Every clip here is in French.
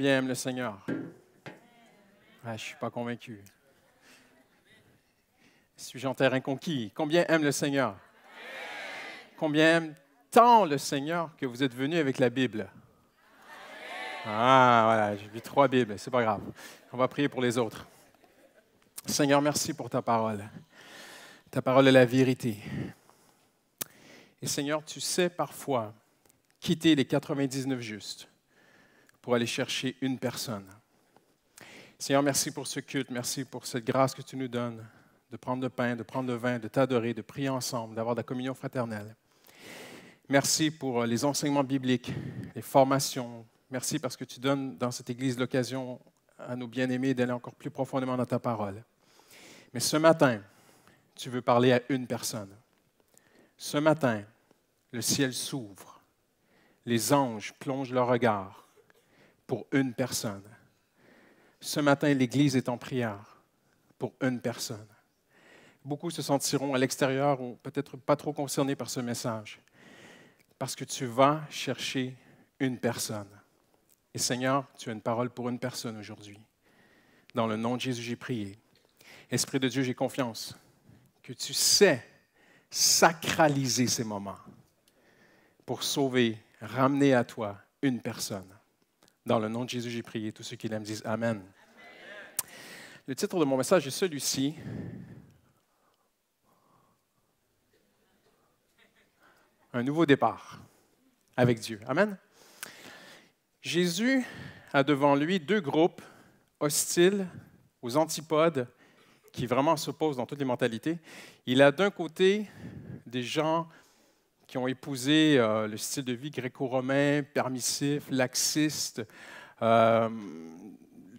combien aime le Seigneur? Ah, je ne suis pas convaincu. Suis-je en terrain conquis? Combien aime le Seigneur? Combien aime tant le Seigneur que vous êtes venu avec la Bible? Ah, voilà, j'ai vu trois Bibles, c'est pas grave. On va prier pour les autres. Seigneur, merci pour ta parole. Ta parole est la vérité. Et Seigneur, tu sais parfois quitter les 99 justes pour aller chercher une personne. Seigneur, merci pour ce culte, merci pour cette grâce que tu nous donnes de prendre le pain, de prendre le vin, de t'adorer, de prier ensemble, d'avoir de la communion fraternelle. Merci pour euh, les enseignements bibliques, les formations. Merci parce que tu donnes dans cette Église l'occasion à nos bien-aimés d'aller encore plus profondément dans ta parole. Mais ce matin, tu veux parler à une personne. Ce matin, le ciel s'ouvre, les anges plongent leur regard pour une personne. Ce matin, l'Église est en prière pour une personne. Beaucoup se sentiront à l'extérieur ou peut-être pas trop concernés par ce message, parce que tu vas chercher une personne. Et Seigneur, tu as une parole pour une personne aujourd'hui. Dans le nom de Jésus, j'ai prié. Esprit de Dieu, j'ai confiance que tu sais sacraliser ces moments pour sauver, ramener à toi une personne. Dans le nom de Jésus, j'ai prié. Tous ceux qui l'aiment disent Amen. Le titre de mon message est celui-ci. Un nouveau départ avec Dieu. Amen. Jésus a devant lui deux groupes hostiles aux antipodes qui vraiment s'opposent dans toutes les mentalités. Il a d'un côté des gens qui ont épousé euh, le style de vie gréco-romain, permissif, laxiste, euh,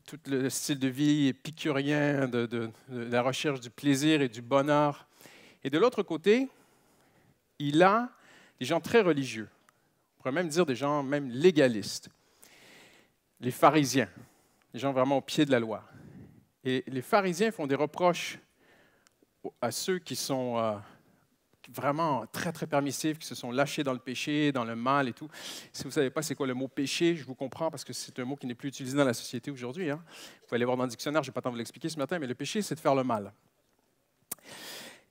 tout le style de vie épicurien de, de, la recherche du plaisir et du bonheur. Et de l'autre côté, il a des gens très religieux, on pourrait même dire des gens même légalistes, les pharisiens, les gens vraiment au pied de la loi. Et les pharisiens font des reproches à ceux qui sont euh, vraiment très, très permissives, qui se sont lâchés dans le péché, dans le mal et tout. Si vous ne savez pas c'est quoi le mot péché, je vous comprends parce que c'est un mot qui n'est plus utilisé dans la société aujourd'hui. Hein. Vous pouvez aller voir dans le dictionnaire, je n'ai pas le temps de vous l'expliquer ce matin, mais le péché, c'est de faire le mal.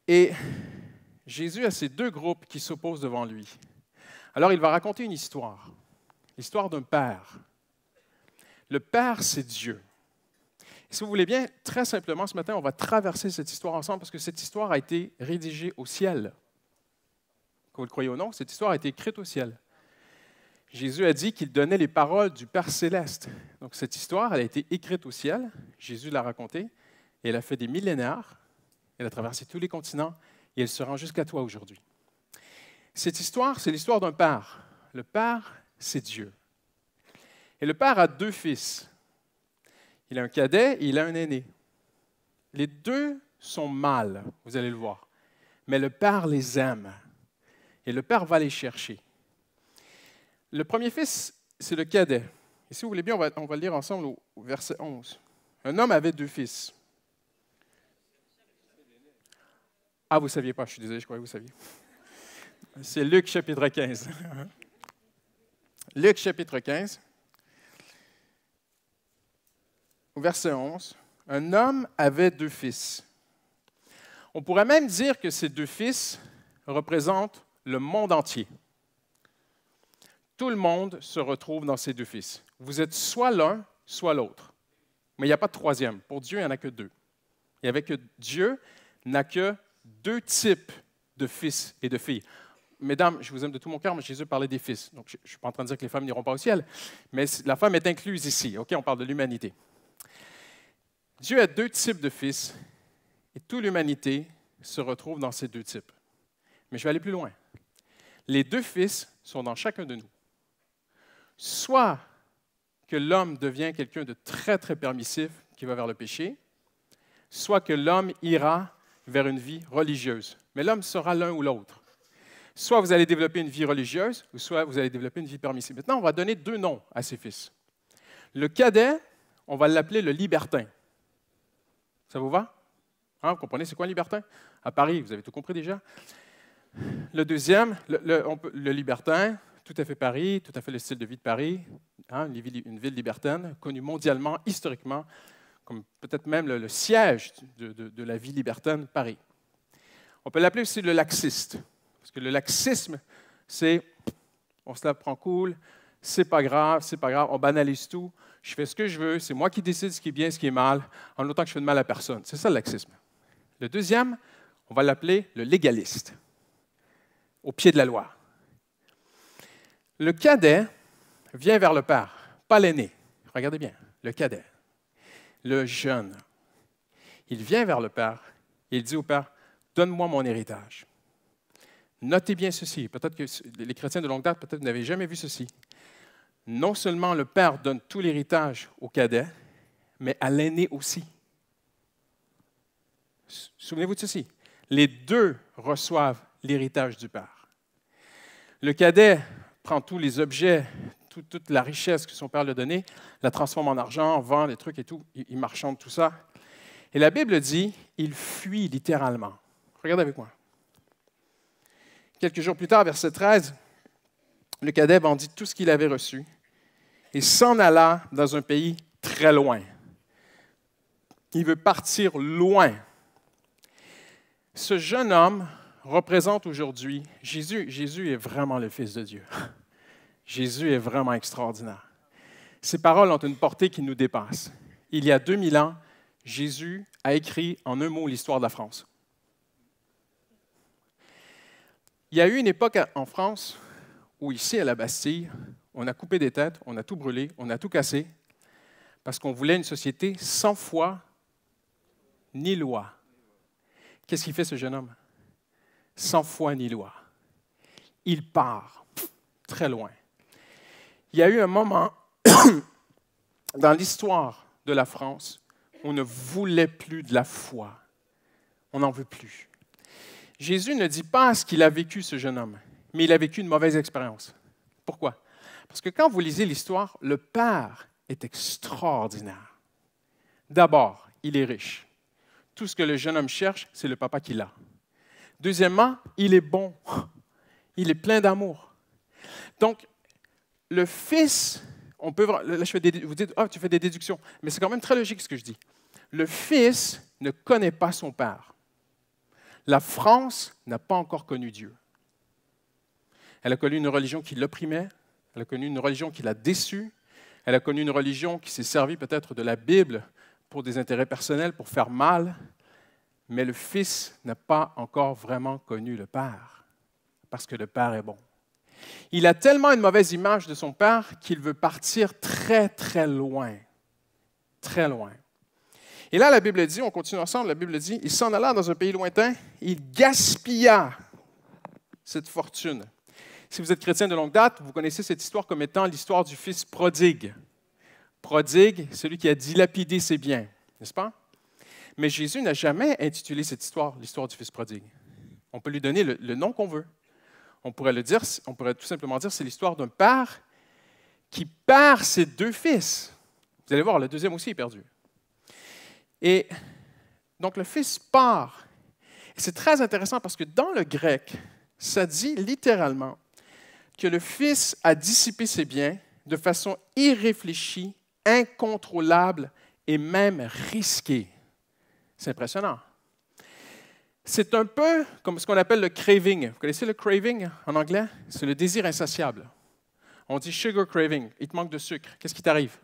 Et Jésus a ces deux groupes qui s'opposent devant lui. Alors il va raconter une histoire, l'histoire d'un père. Le père, c'est Dieu. si vous voulez bien, très simplement, ce matin, on va traverser cette histoire ensemble parce que cette histoire a été rédigée au ciel que vous le croyez ou non, cette histoire a été écrite au ciel. Jésus a dit qu'il donnait les paroles du Père céleste. Donc cette histoire, elle a été écrite au ciel, Jésus l'a racontée, et elle a fait des millénaires, elle a traversé tous les continents, et elle se rend jusqu'à toi aujourd'hui. Cette histoire, c'est l'histoire d'un père. Le père, c'est Dieu. Et le père a deux fils. Il a un cadet et il a un aîné. Les deux sont mâles, vous allez le voir. Mais le père les aime. Et le père va les chercher. Le premier fils, c'est le cadet. Et si vous voulez bien, on va, on va le lire ensemble au, verset 11. Un homme avait deux fils. Ah, vous ne saviez pas, je suis désolé, je croyais que vous saviez. C'est Luc chapitre 15. Luc chapitre 15, au verset 11. Un homme avait deux fils. On pourrait même dire que ces deux fils représentent le monde entier. Tout le monde se retrouve dans ces deux fils. Vous êtes soit l'un, soit l'autre. Mais il n'y a pas de troisième. Pour Dieu, il n'y en a que deux. Il n'y avait que Dieu n'a que deux types de fils et de filles. Mesdames, je vous aime de tout mon cœur, mais Jésus parlait des fils. Donc, je ne suis pas en train de dire que les femmes n'iront pas au ciel, mais la femme est incluse ici. OK, on parle de l'humanité. Dieu a deux types de fils et toute l'humanité se retrouve dans ces deux types. Mais je vais aller plus loin les deux fils sont dans chacun de nous. Soit que l'homme devient quelqu'un de très, très permissif qui va vers le péché, soit que l'homme ira vers une vie religieuse. Mais l'homme sera l'un ou l'autre. Soit vous allez développer une vie religieuse, ou soit vous allez développer une vie permissive. Maintenant, on va donner deux noms à ces fils. Le cadet, on va l'appeler le libertin. Ça vous va? Hein, vous comprenez c'est quoi un libertin? À Paris, vous avez tout compris déjà. Le deuxième, le, libertin, tout à fait Paris, tout à fait le style de vie de Paris, hein, une ville libertaine, connue mondialement, historiquement, comme peut-être même le, siège de, la vie libertaine, Paris. On peut l'appeler aussi le laxiste, parce que le laxisme, c'est on se la prend cool, c'est pas grave, c'est pas grave, on banalise tout, je fais ce que je veux, c'est moi qui décide ce qui est bien, ce qui est mal, en autant que je fais de mal à personne. C'est ça le laxisme. Le deuxième, on va l'appeler le légaliste au pied de la loi. Le cadet vient vers le père, pas l'aîné. Regardez bien, le cadet, le jeune. Il vient vers le père et il dit au père, donne-moi mon héritage. Notez bien ceci, peut-être que les chrétiens de longue date, peut-être vous jamais vu ceci. Non seulement le père donne tout l'héritage au cadet, mais à l'aîné aussi. Souvenez-vous de ceci, les deux reçoivent l'héritage du père. Le cadet prend tous les objets, toute la richesse que son père lui a donnée, la transforme en argent, vend des trucs et tout, il marchande tout ça. Et la Bible dit, il fuit littéralement. Regardez avec moi. Quelques jours plus tard, verset 13, le cadet vendit tout ce qu'il avait reçu et s'en alla dans un pays très loin. Il veut partir loin. Ce jeune homme représente aujourd'hui, Jésus, Jésus est vraiment le Fils de Dieu. Jésus est vraiment extraordinaire. Ses paroles ont une portée qui nous dépasse. Il y a 2000 ans, Jésus a écrit en un mot l'histoire de la France. Il y a eu une époque en France où, ici à la Bastille, on a coupé des têtes, on a tout brûlé, on a tout cassé, parce qu'on voulait une société sans foi ni loi. Qu'est-ce qui fait ce jeune homme sans foi ni loi. Il part très loin. Il y a eu un moment dans l'histoire de la France où on ne voulait plus de la foi. On n'en veut plus. Jésus ne dit pas ce qu'il a vécu, ce jeune homme, mais il a vécu une mauvaise expérience. Pourquoi? Parce que quand vous lisez l'histoire, le Père est extraordinaire. D'abord, il est riche. Tout ce que le jeune homme cherche, c'est le papa qui l'a. Deuxièmement, il est bon. Il est plein d'amour. Donc, le Fils, on peut là, vous dites, ah, tu fais des déductions, mais c'est quand même très logique ce que je dis. Le Fils ne connaît pas son Père. La France n'a pas encore connu Dieu. Elle a connu une religion qui l'opprimait, elle a connu une religion qui l'a déçue, elle a connu une religion qui s'est servie peut-être de la Bible pour des intérêts personnels, pour faire mal, mais le Fils n'a pas encore vraiment connu le Père, parce que le Père est bon. Il a tellement une mauvaise image de son Père qu'il veut partir très, très loin, très loin. Et là, la Bible dit, on continue ensemble, la Bible dit, il s'en alla dans un pays lointain, il gaspilla cette fortune. Si vous êtes chrétien de longue date, vous connaissez cette histoire comme étant l'histoire du fils prodigue. Prodigue, celui qui a dilapidé ses biens, n'est-ce pas? Mais Jésus n'a jamais intitulé cette histoire l'histoire du Fils prodigue. On peut lui donner le, nom qu'on veut. On pourrait le dire, on pourrait tout simplement dire c'est l'histoire d'un père qui perd ses deux fils. Vous allez voir, le deuxième aussi est perdu. Et donc le fils part. C'est très intéressant parce que dans le grec, ça dit littéralement que le fils a dissipé ses biens de façon irréfléchie, incontrôlable et même risquée. C'est impressionnant. C'est un peu comme ce qu'on appelle le craving. Vous connaissez le craving en anglais? C'est le désir insatiable. On dit sugar craving, il te manque de sucre. Qu'est-ce qui t'arrive?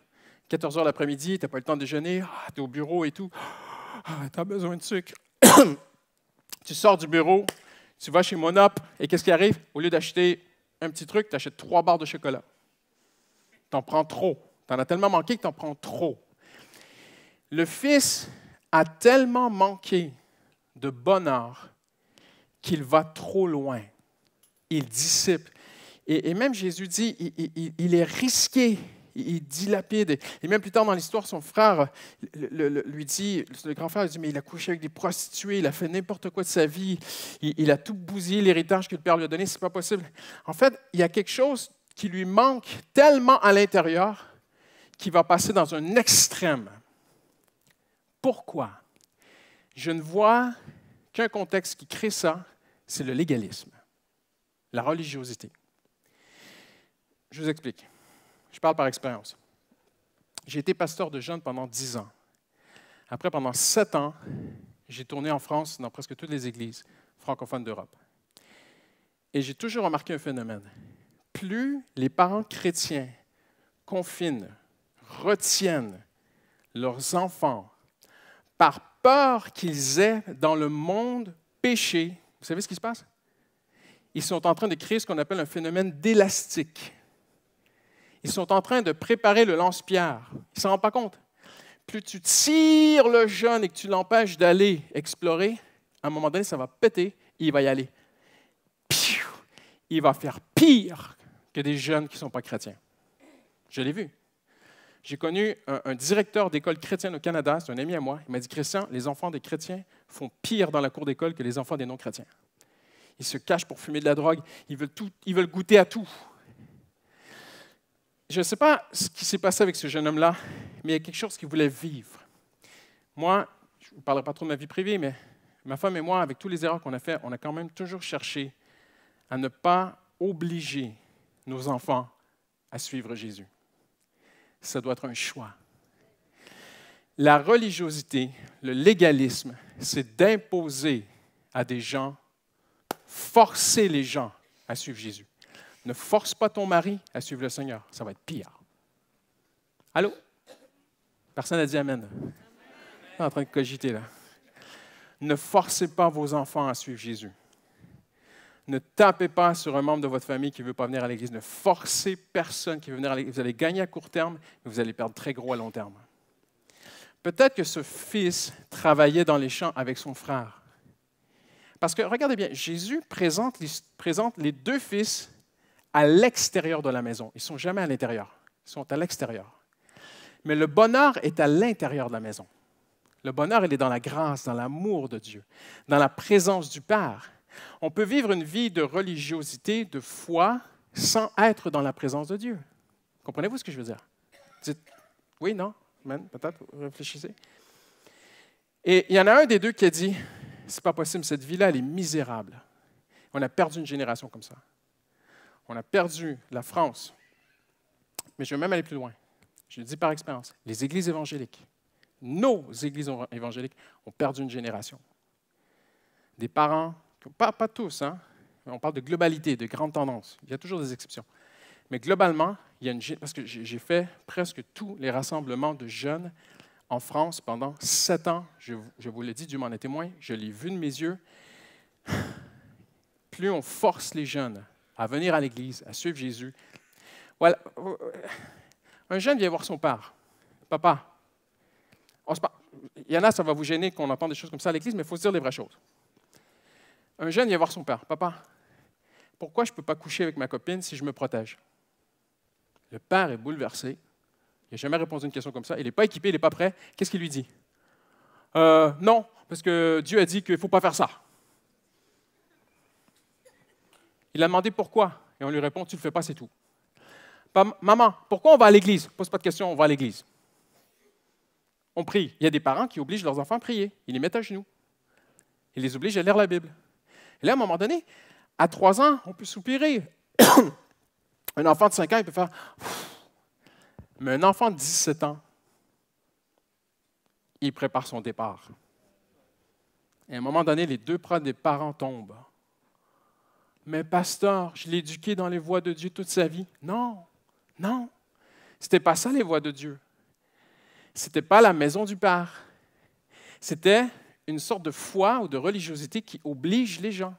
14 heures l'après-midi, tu n'as pas le temps de déjeuner, ah, tu es au bureau et tout. Ah, tu as besoin de sucre. tu sors du bureau, tu vas chez Monop, et qu'est-ce qui arrive? Au lieu d'acheter un petit truc, tu achètes trois barres de chocolat. Tu en prends trop. Tu en as tellement manqué que tu en prends trop. Le Fils a tellement manqué de bonheur qu'il va trop loin. Il dissipe. Et, même Jésus dit, il, est risqué, il dilapide. Et même plus tard dans l'histoire, son frère lui dit, le grand frère lui dit, mais il a couché avec des prostituées, il a fait n'importe quoi de sa vie, il, a tout bousillé, l'héritage que le Père lui a donné, c'est pas possible. En fait, il y a quelque chose qui lui manque tellement à l'intérieur qu'il va passer dans un extrême pourquoi? Je ne vois qu'un contexte qui crée ça, c'est le légalisme, la religiosité. Je vous explique. Je parle par expérience. J'ai été pasteur de jeunes pendant dix ans. Après, pendant sept ans, j'ai tourné en France dans presque toutes les églises francophones d'Europe. Et j'ai toujours remarqué un phénomène. Plus les parents chrétiens confinent, retiennent leurs enfants par peur qu'ils aient dans le monde péché. Vous savez ce qui se passe? Ils sont en train de créer ce qu'on appelle un phénomène d'élastique. Ils sont en train de préparer le lance-pierre. Ils ne s'en rendent pas compte. Plus tu tires le jeune et que tu l'empêches d'aller explorer, à un moment donné, ça va péter et il va y aller. Il va faire pire que des jeunes qui ne sont pas chrétiens. Je l'ai vu. J'ai connu un, directeur d'école chrétienne au Canada, c'est un ami à moi, il m'a dit, Christian, les enfants des chrétiens font pire dans la cour d'école que les enfants des non-chrétiens. Ils se cachent pour fumer de la drogue, ils veulent, ils veulent goûter à tout. Je ne sais pas ce qui s'est passé avec ce jeune homme-là, mais il y a quelque chose qu'il voulait vivre. Moi, je ne vous parlerai pas trop de ma vie privée, mais ma femme et moi, avec tous les erreurs qu'on a faites, on a quand même toujours cherché à ne pas obliger nos enfants à suivre Jésus ça doit être un choix. La religiosité, le légalisme, c'est d'imposer à des gens, forcer les gens à suivre Jésus. Ne force pas ton mari à suivre le Seigneur, ça va être pire. Allô? Personne n'a dit Amen. en train de cogiter là. Ne forcez pas vos enfants à suivre Jésus. Ne tapez pas sur un membre de votre famille qui ne veut pas venir à l'Église. Ne forcez personne qui veut venir à l'Église. Vous allez gagner à court terme, mais vous allez perdre très gros à long terme. Peut-être que ce fils travaillait dans les champs avec son frère. Parce que regardez bien, Jésus présente, présente les deux fils à l'extérieur de la maison. Ils ne sont jamais à l'intérieur, ils sont à l'extérieur. Mais le bonheur est à l'intérieur de la maison. Le bonheur, il est dans la grâce, dans l'amour de Dieu, dans la présence du Père. On peut vivre une vie de religiosité, de foi, sans être dans la présence de Dieu. Comprenez-vous ce que je veux dire? Dites oui, non, peut-être, réfléchissez. Et il y en a un des deux qui a dit c'est pas possible, cette vie-là, elle est misérable. On a perdu une génération comme ça. On a perdu la France. Mais je vais même aller plus loin. Je le dis par expérience les églises évangéliques, nos églises évangéliques, ont perdu une génération. Des parents, pas, tous, hein? on parle de globalité, de grandes tendances. Il y a toujours des exceptions. Mais globalement, parce que j'ai fait presque tous les rassemblements de jeunes en France pendant sept ans. Je, vous le dis, du m'en est témoin. Je l'ai vu de mes yeux. Plus on force les jeunes à venir à l'Église, à suivre Jésus, voilà. Euh, un jeune vient voir son père. Papa, on il y en a, ça va vous gêner qu'on entend des choses comme ça à l'Église, mais il faut se dire les vraies choses. Un jeune vient voir son père. Papa, pourquoi je ne peux pas coucher avec ma copine si je me protège? Le père est bouleversé. Il n'a jamais répondu à une question comme ça. Il n'est pas équipé, il n'est pas prêt. Qu'est-ce qu'il lui dit? Euh, non, parce que Dieu a dit qu'il ne faut pas faire ça. Il a demandé pourquoi. Et on lui répond, tu ne le fais pas, c'est tout. Maman, pourquoi on va à l'église? Pose pas de questions, on va à l'église. On prie. Il y a des parents qui obligent leurs enfants à prier. Ils les mettent à genoux. Ils les obligent à lire la Bible. Et là, à un moment donné, à trois ans, on peut soupirer. un enfant de cinq ans, il peut faire Mais un enfant de 17 ans, il prépare son départ. Et à un moment donné, les deux bras des parents tombent. Mais pasteur, je l'ai éduqué dans les voies de Dieu toute sa vie. Non, non. C'était pas ça les voies de Dieu. C'était pas la maison du Père. C'était une sorte de foi ou de religiosité qui oblige les gens.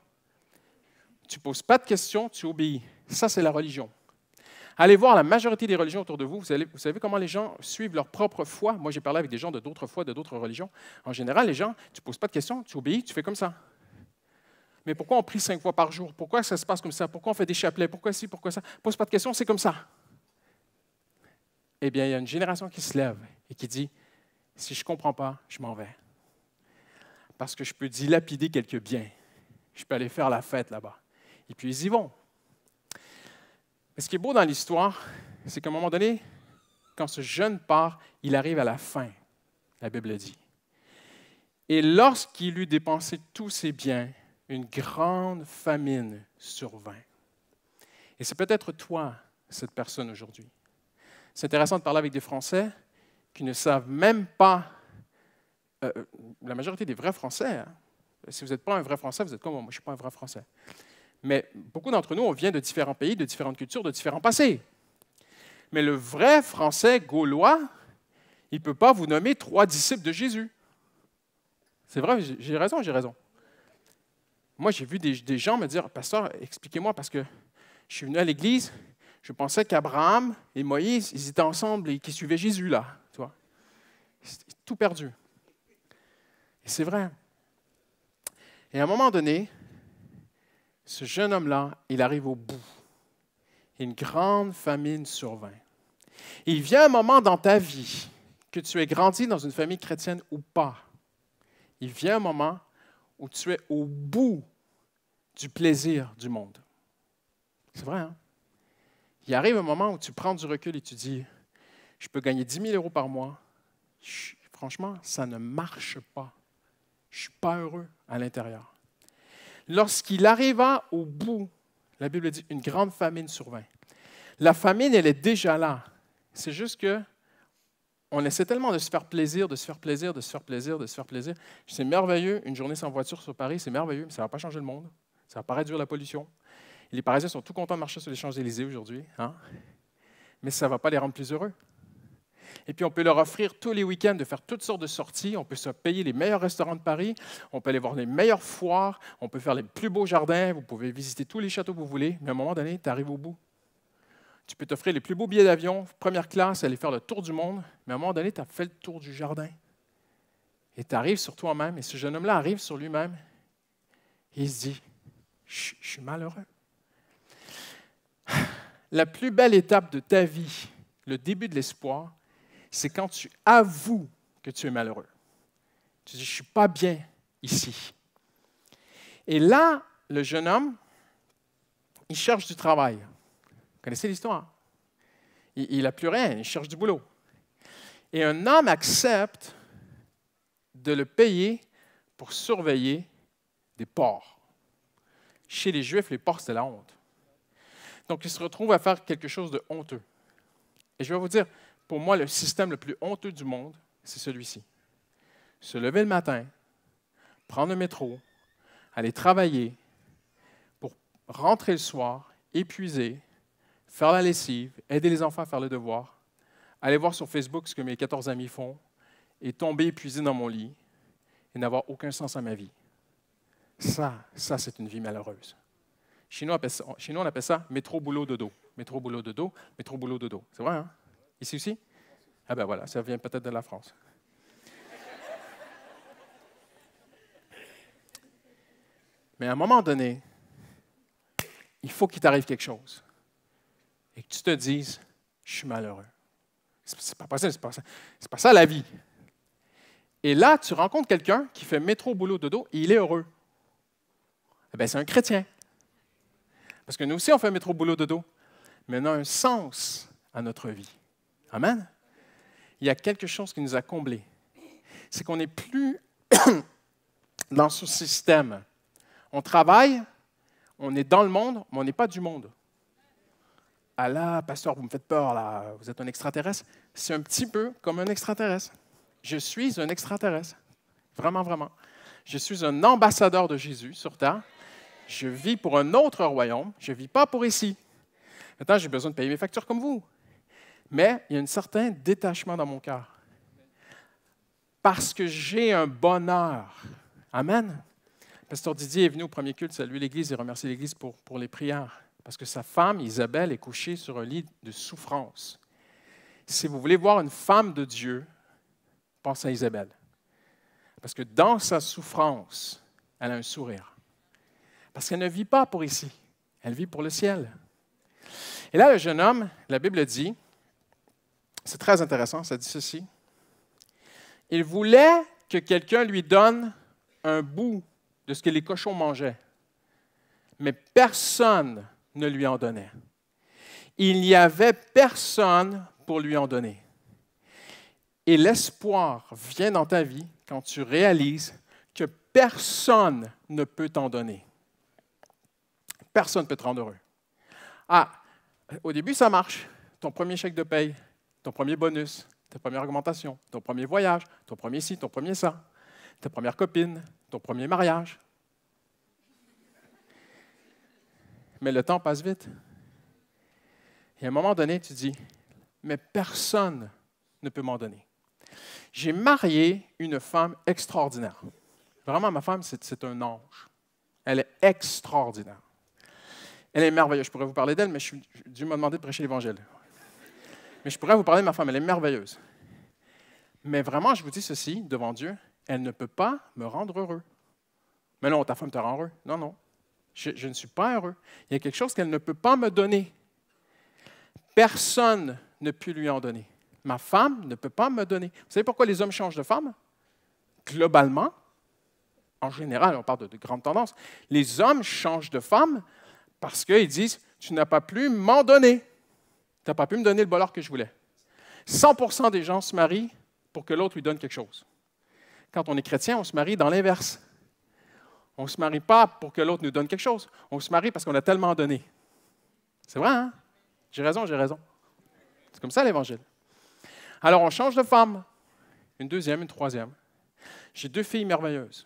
Tu poses pas de questions, tu obéis. Ça, c'est la religion. Allez voir la majorité des religions autour de vous. Vous, savez comment les gens suivent leur propre foi. Moi, j'ai parlé avec des gens de d'autres foi, de d'autres religions. En général, les gens, tu poses pas de questions, tu obéis, tu fais comme ça. Mais pourquoi on prie cinq fois par jour Pourquoi ça se passe comme ça Pourquoi on fait des chapelets Pourquoi ci, pourquoi ça Pose pas de questions, c'est comme ça. Eh bien, il y a une génération qui se lève et qui dit, si je ne comprends pas, je m'en vais parce que je peux dilapider quelques biens. Je peux aller faire la fête là-bas. Et puis ils y vont. Mais ce qui est beau dans l'histoire, c'est qu'à un moment donné, quand ce jeune part, il arrive à la fin, la Bible dit. Et lorsqu'il eut dépensé tous ses biens, une grande famine survint. Et c'est peut-être toi, cette personne aujourd'hui. C'est intéressant de parler avec des Français qui ne savent même pas euh, la majorité des vrais Français, hein. si vous n'êtes pas un vrai Français, vous êtes comme moi, je ne suis pas un vrai Français. Mais beaucoup d'entre nous, on vient de différents pays, de différentes cultures, de différents passés. Mais le vrai Français gaulois, il ne peut pas vous nommer trois disciples de Jésus. C'est vrai, j'ai raison, j'ai raison. Moi, j'ai vu des, gens me dire, Pasteur, expliquez-moi, parce que je suis venu à l'église, je pensais qu'Abraham et Moïse, ils étaient ensemble et qu'ils suivaient Jésus là. Tu vois. Tout perdu c'est vrai. Et à un moment donné, ce jeune homme-là, il arrive au bout. Une grande famine survint. Il vient un moment dans ta vie, que tu aies grandi dans une famille chrétienne ou pas, il vient un moment où tu es au bout du plaisir du monde. C'est vrai, hein? Il arrive un moment où tu prends du recul et tu dis, je peux gagner 10 000 euros par mois. franchement, ça ne marche pas. Je suis pas heureux à l'intérieur. Lorsqu'il arriva au bout, la Bible dit une grande famine survint. La famine, elle est déjà là. C'est juste que on essaie tellement de se faire plaisir, de se faire plaisir, de se faire plaisir, de se faire plaisir. C'est merveilleux, une journée sans voiture sur Paris, c'est merveilleux, mais ça ne va pas changer le monde. Ça ne va pas réduire la pollution. Les Parisiens sont tout contents de marcher sur les Champs-Élysées aujourd'hui, hein. mais ça ne va pas les rendre plus heureux. Et puis, on peut leur offrir tous les week-ends de faire toutes sortes de sorties. On peut se payer les meilleurs restaurants de Paris. On peut aller voir les meilleures foires. On peut faire les plus beaux jardins. Vous pouvez visiter tous les châteaux que vous voulez. Mais à un moment donné, tu arrives au bout. Tu peux t'offrir les plus beaux billets d'avion, première classe, aller faire le tour du monde. Mais à un moment donné, tu as fait le tour du jardin. Et tu arrives sur toi-même. Et ce jeune homme-là arrive sur lui-même. Et il se dit Je suis malheureux. La plus belle étape de ta vie, le début de l'espoir, c'est quand tu avoues que tu es malheureux. Tu dis, je ne suis pas bien ici. Et là, le jeune homme, il cherche du travail. Vous connaissez l'histoire. Il n'a plus rien, il cherche du boulot. Et un homme accepte de le payer pour surveiller des porcs. Chez les Juifs, les porcs, c'est la honte. Donc, il se retrouve à faire quelque chose de honteux. Et je vais vous dire, pour moi, le système le plus honteux du monde, c'est celui-ci. Se lever le matin, prendre le métro, aller travailler, pour rentrer le soir, épuiser, faire la lessive, aider les enfants à faire le devoir, aller voir sur Facebook ce que mes 14 amis font, et tomber épuisé dans mon lit, et n'avoir aucun sens à ma vie. Ça, ça, c'est une vie malheureuse. Chez nous, on appelle ça, on appelle ça métro, boulot, dodo. Métro, boulot, dodo, métro, boulot, dodo. C'est vrai, hein? Ici aussi Ah ben voilà, ça vient peut-être de la France. Mais à un moment donné, il faut qu'il t'arrive quelque chose. Et que tu te dises, je suis malheureux. C'est pas possible, c'est pas ça. pas ça la vie. Et là, tu rencontres quelqu'un qui fait métro, boulot, dodo, et il est heureux. Eh bien, c'est un chrétien. Parce que nous aussi, on fait métro, boulot, dodo. Mais on a un sens à notre vie. Amen. Il y a quelque chose qui nous a comblés. C'est qu'on n'est plus dans ce système. On travaille, on est dans le monde, mais on n'est pas du monde. Ah là, pasteur, vous me faites peur, là, vous êtes un extraterrestre. C'est un petit peu comme un extraterrestre. Je suis un extraterrestre. Vraiment, vraiment. Je suis un ambassadeur de Jésus sur terre. Je vis pour un autre royaume. Je ne vis pas pour ici. Maintenant, j'ai besoin de payer mes factures comme vous mais il y a un certain détachement dans mon cœur. Parce que j'ai un bonheur. Amen. Pasteur Didier est venu au premier culte saluer l'Église et remercier l'Église pour, pour les prières. Parce que sa femme, Isabelle, est couchée sur un lit de souffrance. Si vous voulez voir une femme de Dieu, pensez à Isabelle. Parce que dans sa souffrance, elle a un sourire. Parce qu'elle ne vit pas pour ici, elle vit pour le ciel. Et là, le jeune homme, la Bible dit, c'est très intéressant, ça dit ceci. Il voulait que quelqu'un lui donne un bout de ce que les cochons mangeaient, mais personne ne lui en donnait. Il n'y avait personne pour lui en donner. Et l'espoir vient dans ta vie quand tu réalises que personne ne peut t'en donner. Personne ne peut te rendre heureux. Ah, au début, ça marche. Ton premier chèque de paye, ton premier bonus, ta première augmentation, ton premier voyage, ton premier ci, ton premier ça, ta première copine, ton premier mariage. Mais le temps passe vite. Et à un moment donné, tu dis, mais personne ne peut m'en donner. J'ai marié une femme extraordinaire. Vraiment, ma femme, c'est un ange. Elle est extraordinaire. Elle est merveilleuse. Je pourrais vous parler d'elle, mais je suis, Dieu m'a demandé de prêcher l'Évangile. Mais je pourrais vous parler de ma femme, elle est merveilleuse. Mais vraiment, je vous dis ceci devant Dieu, elle ne peut pas me rendre heureux. Mais non, ta femme te rend heureux. Non, non. Je, ne suis pas heureux. Il y a quelque chose qu'elle ne peut pas me donner. Personne ne peut lui en donner. Ma femme ne peut pas me donner. Vous savez pourquoi les hommes changent de femme? Globalement, en général, on parle de, grandes tendances, les hommes changent de femme parce qu'ils disent, tu n'as pas plus m'en donner. Tu n'as pas pu me donner le bonheur que je voulais. 100 des gens se marient pour que l'autre lui donne quelque chose. Quand on est chrétien, on se marie dans l'inverse. On ne se marie pas pour que l'autre nous donne quelque chose. On se marie parce qu'on a tellement donné. C'est vrai, hein? J'ai raison, j'ai raison. C'est comme ça l'Évangile. Alors on change de femme. Une deuxième, une troisième. J'ai deux filles merveilleuses.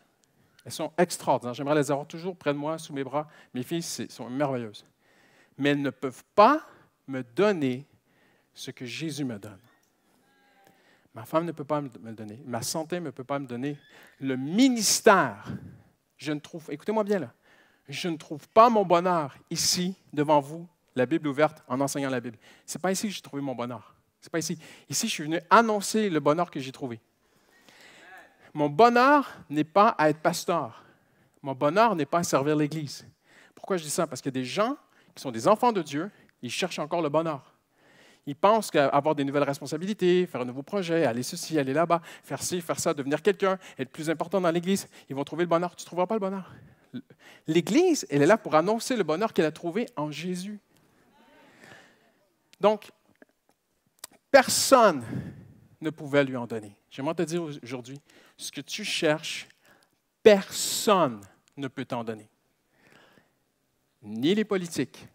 Elles sont extraordinaires. J'aimerais les avoir toujours près de moi, sous mes bras. Mes filles sont merveilleuses. Mais elles ne peuvent pas me donner ce que Jésus me donne. Ma femme ne peut pas me le donner. Ma santé ne peut pas me donner. Le ministère, je ne trouve, écoutez-moi bien là, je ne trouve pas mon bonheur ici, devant vous, la Bible ouverte, en enseignant la Bible. Ce n'est pas ici que j'ai trouvé mon bonheur. C'est pas ici. Ici, je suis venu annoncer le bonheur que j'ai trouvé. Mon bonheur n'est pas à être pasteur. Mon bonheur n'est pas à servir l'Église. Pourquoi je dis ça? Parce qu'il y a des gens qui sont des enfants de Dieu ils cherchent encore le bonheur. Ils pensent qu'avoir des nouvelles responsabilités, faire un nouveau projet, aller ceci, aller là-bas, faire ci, faire ça, devenir quelqu'un, être plus important dans l'Église, ils vont trouver le bonheur. Tu ne trouveras pas le bonheur. L'Église, elle est là pour annoncer le bonheur qu'elle a trouvé en Jésus. Donc, personne ne pouvait lui en donner. J'aimerais te dire aujourd'hui, ce que tu cherches, personne ne peut t'en donner. Ni les politiques,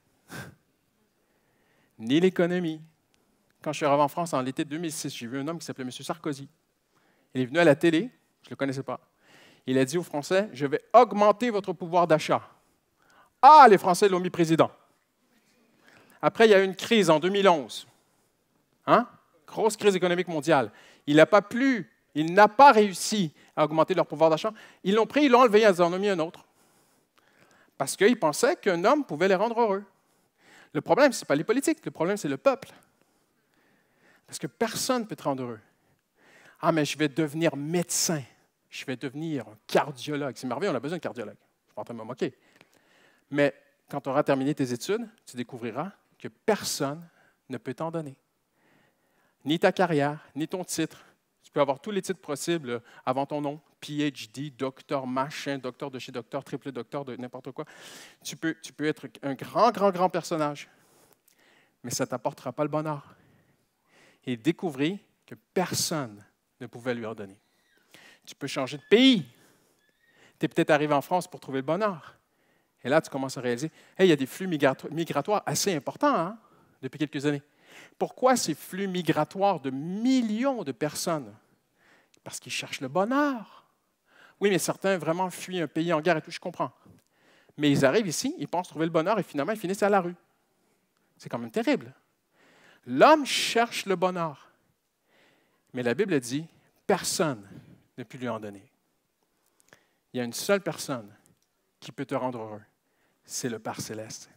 ni l'économie. Quand je suis arrivé en France en l'été 2006, j'ai vu un homme qui s'appelait M. Sarkozy. Il est venu à la télé, je ne le connaissais pas. Il a dit aux Français, je vais augmenter votre pouvoir d'achat. Ah, les Français l'ont mis président. Après, il y a eu une crise en 2011. Hein? Grosse crise économique mondiale. Il n'a pas plu, il n'a pas réussi à augmenter leur pouvoir d'achat. Ils l'ont pris, ils l'ont enlevé, ils en ont mis un autre. Parce qu'ils pensaient qu'un homme pouvait les rendre heureux. Le problème, ce n'est pas les politiques, le problème, c'est le peuple. Parce que personne ne peut te rendre heureux. Ah, mais je vais devenir médecin. Je vais devenir cardiologue. C'est merveilleux, on a besoin de cardiologue. Je suis pas en train de me moquer. Mais quand tu auras terminé tes études, tu découvriras que personne ne peut t'en donner. Ni ta carrière, ni ton titre, tu peux avoir tous les titres possibles euh, avant ton nom, PhD, docteur, machin, docteur de chez docteur, triple docteur, de n'importe quoi. Tu peux, tu peux être un grand, grand, grand personnage, mais ça ne t'apportera pas le bonheur. Et découvrir que personne ne pouvait lui ordonner. Tu peux changer de pays. Tu es peut-être arrivé en France pour trouver le bonheur. Et là, tu commences à réaliser, hey, il y a des flux migratoires assez importants hein, depuis quelques années. Pourquoi ces flux migratoires de millions de personnes parce qu'ils cherchent le bonheur. Oui, mais certains vraiment fuient un pays en guerre et tout, je comprends. Mais ils arrivent ici, ils pensent trouver le bonheur et finalement ils finissent à la rue. C'est quand même terrible. L'homme cherche le bonheur. Mais la Bible dit, personne ne peut lui en donner. Il y a une seule personne qui peut te rendre heureux. C'est le Père céleste.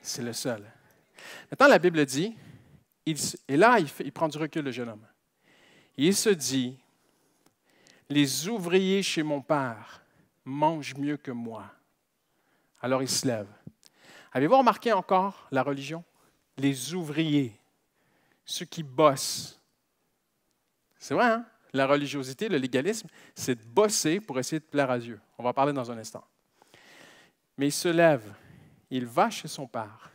C'est le seul. Maintenant, la Bible dit, et là, il, il prend du recul, le jeune homme. Il se dit, les ouvriers chez mon père mangent mieux que moi. Alors il se lève. Avez-vous remarqué encore la religion? Les ouvriers, ceux qui bossent. C'est vrai, hein? La religiosité, le légalisme, c'est de bosser pour essayer de plaire à Dieu. On va en parler dans un instant. Mais il se lève, il va chez son père.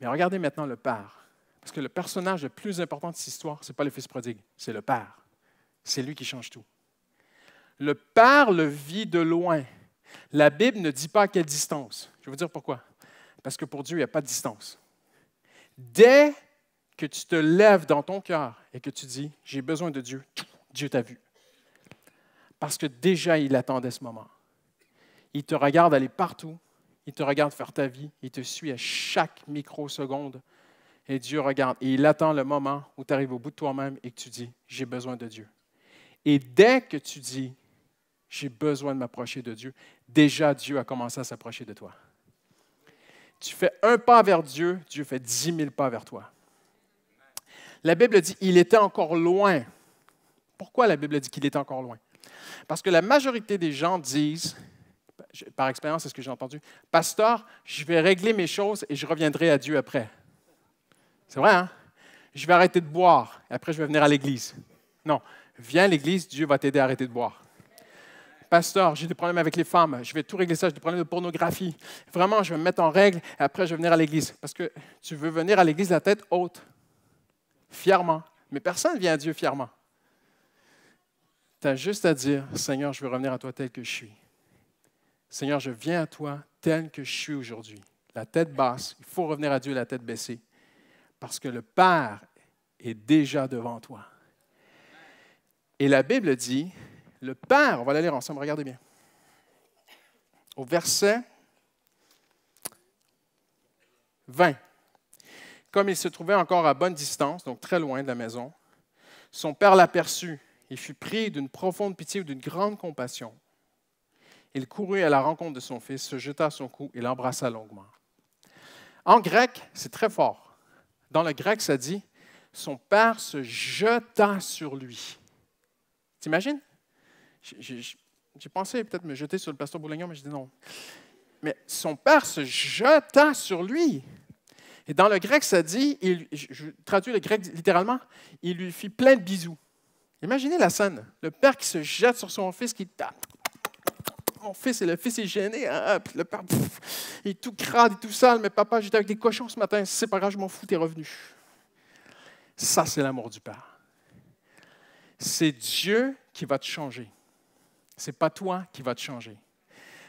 Mais regardez maintenant le père. Parce que le personnage le plus important de cette histoire, ce n'est pas le fils prodigue, c'est le père. C'est lui qui change tout. Le Père le vit de loin. La Bible ne dit pas à quelle distance. Je vais vous dire pourquoi. Parce que pour Dieu, il n'y a pas de distance. Dès que tu te lèves dans ton cœur et que tu dis, j'ai besoin de Dieu, Dieu t'a vu. Parce que déjà, il attendait ce moment. Il te regarde aller partout, il te regarde faire ta vie, il te suit à chaque microseconde. Et Dieu regarde, et il attend le moment où tu arrives au bout de toi-même et que tu dis, j'ai besoin de Dieu. Et dès que tu dis, j'ai besoin de m'approcher de Dieu, déjà Dieu a commencé à s'approcher de toi. Tu fais un pas vers Dieu, Dieu fait dix mille pas vers toi. La Bible dit, il était encore loin. Pourquoi la Bible dit qu'il était encore loin? Parce que la majorité des gens disent, par expérience, c'est ce que j'ai entendu, Pasteur, je vais régler mes choses et je reviendrai à Dieu après. C'est vrai, hein? Je vais arrêter de boire et après je vais venir à l'église. Non, Viens à l'église, Dieu va t'aider à arrêter de boire. Pasteur, j'ai des problèmes avec les femmes, je vais tout régler ça, j'ai des problèmes de pornographie. Vraiment, je vais me mettre en règle et après je vais venir à l'église. Parce que tu veux venir à l'église la tête haute, fièrement. Mais personne ne vient à Dieu fièrement. Tu as juste à dire, Seigneur, je veux revenir à toi tel que je suis. Seigneur, je viens à toi tel que je suis aujourd'hui. La tête basse, il faut revenir à Dieu la tête baissée. Parce que le Père est déjà devant toi. Et la Bible dit, le Père, on va la lire ensemble, regardez bien. Au verset 20. Comme il se trouvait encore à bonne distance, donc très loin de la maison, son père l'aperçut. Il fut pris d'une profonde pitié ou d'une grande compassion. Il courut à la rencontre de son fils, se jeta à son cou et l'embrassa longuement. En grec, c'est très fort. Dans le grec, ça dit, son père se jeta sur lui. T'imagines? J'ai pensé peut-être me jeter sur le pasteur Boulignon, mais je dis non. Mais son père se jeta sur lui. Et dans le grec, ça dit, je traduis le grec littéralement, il lui fit plein de bisous. Imaginez la scène. Le père qui se jette sur son fils, qui tape. Mon fils, et le fils est gêné. Hein, hein, le père, il est tout crade, il tout sale. Mais papa, j'étais avec des cochons ce matin. C'est pas grave, je m'en fous, t'es revenu. Ça, c'est l'amour du père. C'est Dieu qui va te changer. C'est pas toi qui va te changer.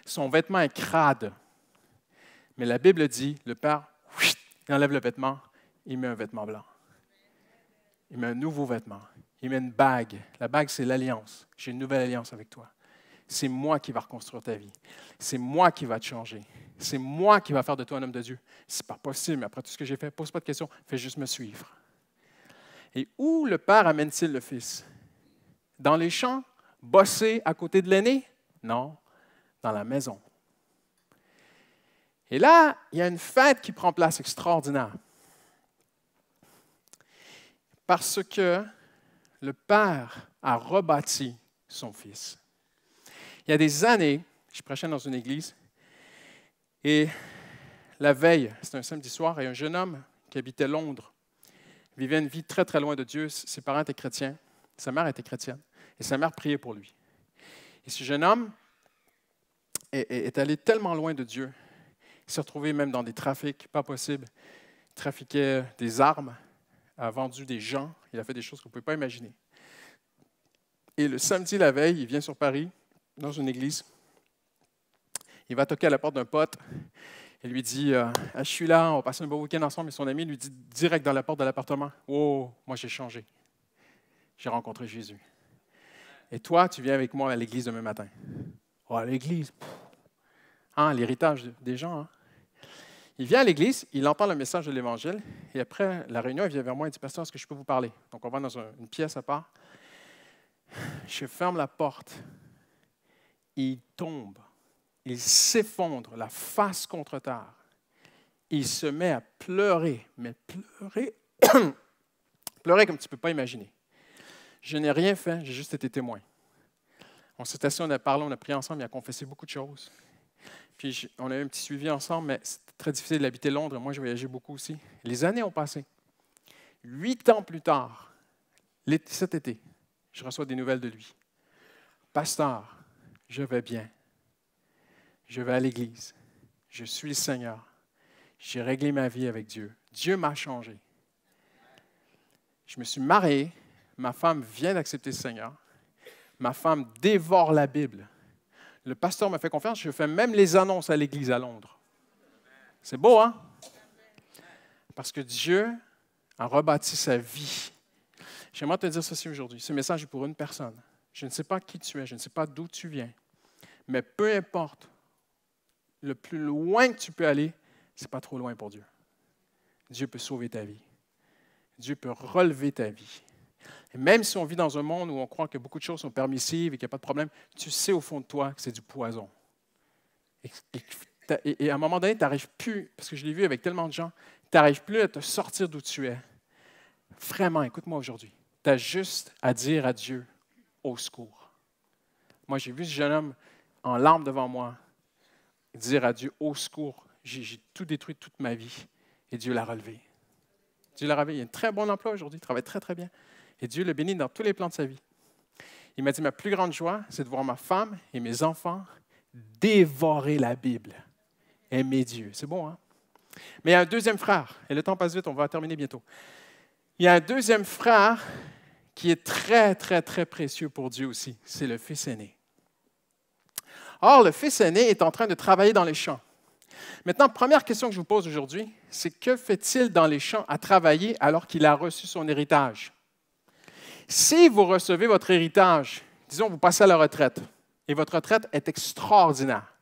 Son vêtement est crade. Mais la Bible dit, le Père, il enlève le vêtement, il met un vêtement blanc. Il met un nouveau vêtement. Il met une bague. La bague, c'est l'alliance. J'ai une nouvelle alliance avec toi. C'est moi qui va reconstruire ta vie. C'est moi qui va te changer. C'est moi qui va faire de toi un homme de Dieu. C'est pas possible, mais après tout ce que j'ai fait, pose pas de questions, fais juste me suivre. Et où le Père amène-t-il le Fils? Dans les champs Bosser à côté de l'aîné Non, dans la maison. Et là, il y a une fête qui prend place extraordinaire. Parce que le Père a rebâti son Fils. Il y a des années, je prêchais dans une église, et la veille, c'était un samedi soir, et un jeune homme qui habitait Londres vivait une vie très très loin de Dieu. Ses parents étaient chrétiens, sa mère était chrétienne. Et sa mère priait pour lui. Et ce jeune homme est, allé tellement loin de Dieu. Il s'est retrouvé même dans des trafics pas possibles. Il trafiquait des armes, a vendu des gens. Il a fait des choses que vous ne pouvez pas imaginer. Et le samedi, la veille, il vient sur Paris, dans une église. Il va toquer à la porte d'un pote. Il lui dit euh, ah, Je suis là, on va passer un beau week-end ensemble. Et son ami lui dit direct dans la porte de l'appartement Oh, moi j'ai changé. J'ai rencontré Jésus et toi, tu viens avec moi à l'église demain matin. Oh, à l'église, ah, l'héritage des gens. Hein. Il vient à l'église, il entend le message de l'Évangile, et après la réunion, il vient vers moi et dit, Pasteur, est-ce que je peux vous parler? Donc on va dans une pièce à part. Je ferme la porte. Il tombe. Il s'effondre, la face contre terre. Il se met à pleurer, mais pleurer, pleurer comme tu ne peux pas imaginer. Je n'ai rien fait, j'ai juste été témoin. On s'est assis, on a parlé, on a prié ensemble, il a confessé beaucoup de choses. Puis on a eu un petit suivi ensemble, mais c'était très difficile d'habiter Londres. Moi, je voyageais beaucoup aussi. Les années ont passé. Huit ans plus tard, cet été, je reçois des nouvelles de lui. Pasteur, je vais bien. Je vais à l'église. Je suis le Seigneur. J'ai réglé ma vie avec Dieu. Dieu m'a changé. Je me suis marié. Ma femme vient d'accepter le Seigneur. Ma femme dévore la Bible. Le pasteur m'a fait confiance. Je fais même les annonces à l'église à Londres. C'est beau, hein? Parce que Dieu a rebâti sa vie. J'aimerais te dire ceci aujourd'hui. Ce message est pour une personne. Je ne sais pas qui tu es, je ne sais pas d'où tu viens. Mais peu importe, le plus loin que tu peux aller, ce n'est pas trop loin pour Dieu. Dieu peut sauver ta vie. Dieu peut relever ta vie. Et même si on vit dans un monde où on croit que beaucoup de choses sont permissives et qu'il n'y a pas de problème, tu sais au fond de toi que c'est du poison. Et, à un moment donné, tu n'arrives plus, parce que je l'ai vu avec tellement de gens, tu n'arrives plus à te sortir d'où tu es. Vraiment, écoute-moi aujourd'hui. Tu as juste à dire à Dieu, au secours. Moi, j'ai vu ce jeune homme en larmes devant moi dire à Dieu, au secours, j'ai tout détruit toute ma vie. Et Dieu l'a relevé. Dieu l'a relevé. Il a un très bon emploi aujourd'hui, il travaille très, très bien. Et Dieu le bénit dans tous les plans de sa vie. Il m'a dit, ma plus grande joie, c'est de voir ma femme et mes enfants dévorer la Bible, aimer Dieu. C'est bon, hein? Mais il y a un deuxième frère, et le temps passe vite, on va terminer bientôt. Il y a un deuxième frère qui est très, très, très précieux pour Dieu aussi, c'est le fils aîné. Or, le fils aîné est en train de travailler dans les champs. Maintenant, première question que je vous pose aujourd'hui, c'est que fait-il dans les champs à travailler alors qu'il a reçu son héritage? Si vous recevez votre héritage, disons, vous passez à la retraite, et votre retraite est extraordinaire.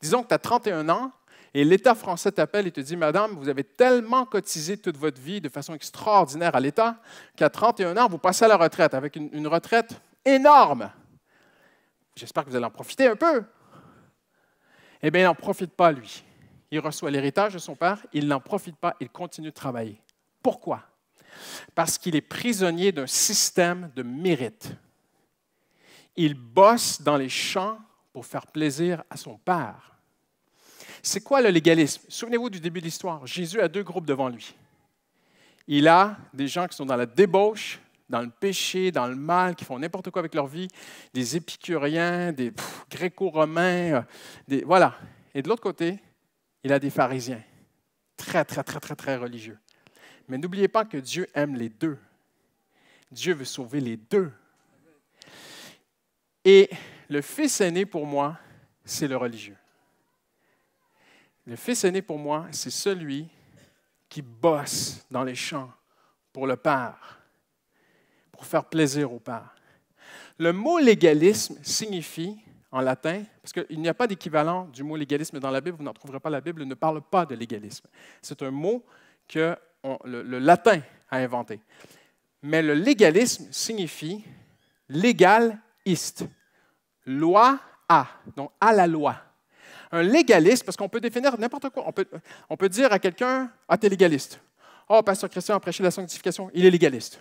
Disons que tu as 31 ans, et l'État français t'appelle et te dit, Madame, vous avez tellement cotisé toute votre vie de façon extraordinaire à l'État qu'à 31 ans, vous passez à la retraite avec une, une retraite énorme. J'espère que vous allez en profiter un peu. Eh bien, il n'en profite pas, lui. Il reçoit l'héritage de son père, il n'en profite pas, il continue de travailler. Pourquoi? parce qu'il est prisonnier d'un système de mérite. Il bosse dans les champs pour faire plaisir à son père. C'est quoi le légalisme? Souvenez-vous du début de l'histoire. Jésus a deux groupes devant lui. Il a des gens qui sont dans la débauche, dans le péché, dans le mal, qui font n'importe quoi avec leur vie, des épicuriens, des gréco-romains, euh, des, voilà. Et de l'autre côté, il a des pharisiens, très, très, très, très, très religieux. Mais n'oubliez pas que Dieu aime les deux. Dieu veut sauver les deux. Et le fils aîné pour moi, c'est le religieux. Le fils aîné pour moi, c'est celui qui bosse dans les champs pour le père, pour faire plaisir au père. Le mot légalisme signifie en latin, parce qu'il n'y a pas d'équivalent du mot légalisme dans la Bible, vous n'en trouverez pas la Bible, ne parle pas de légalisme. C'est un mot que le, latin a inventé. Mais le légalisme signifie légaliste, loi à, donc à la loi. Un légaliste, parce qu'on peut définir n'importe quoi. On peut, on peut dire à quelqu'un Ah, t'es légaliste. Oh, Pasteur Christian a prêché la sanctification, il est légaliste.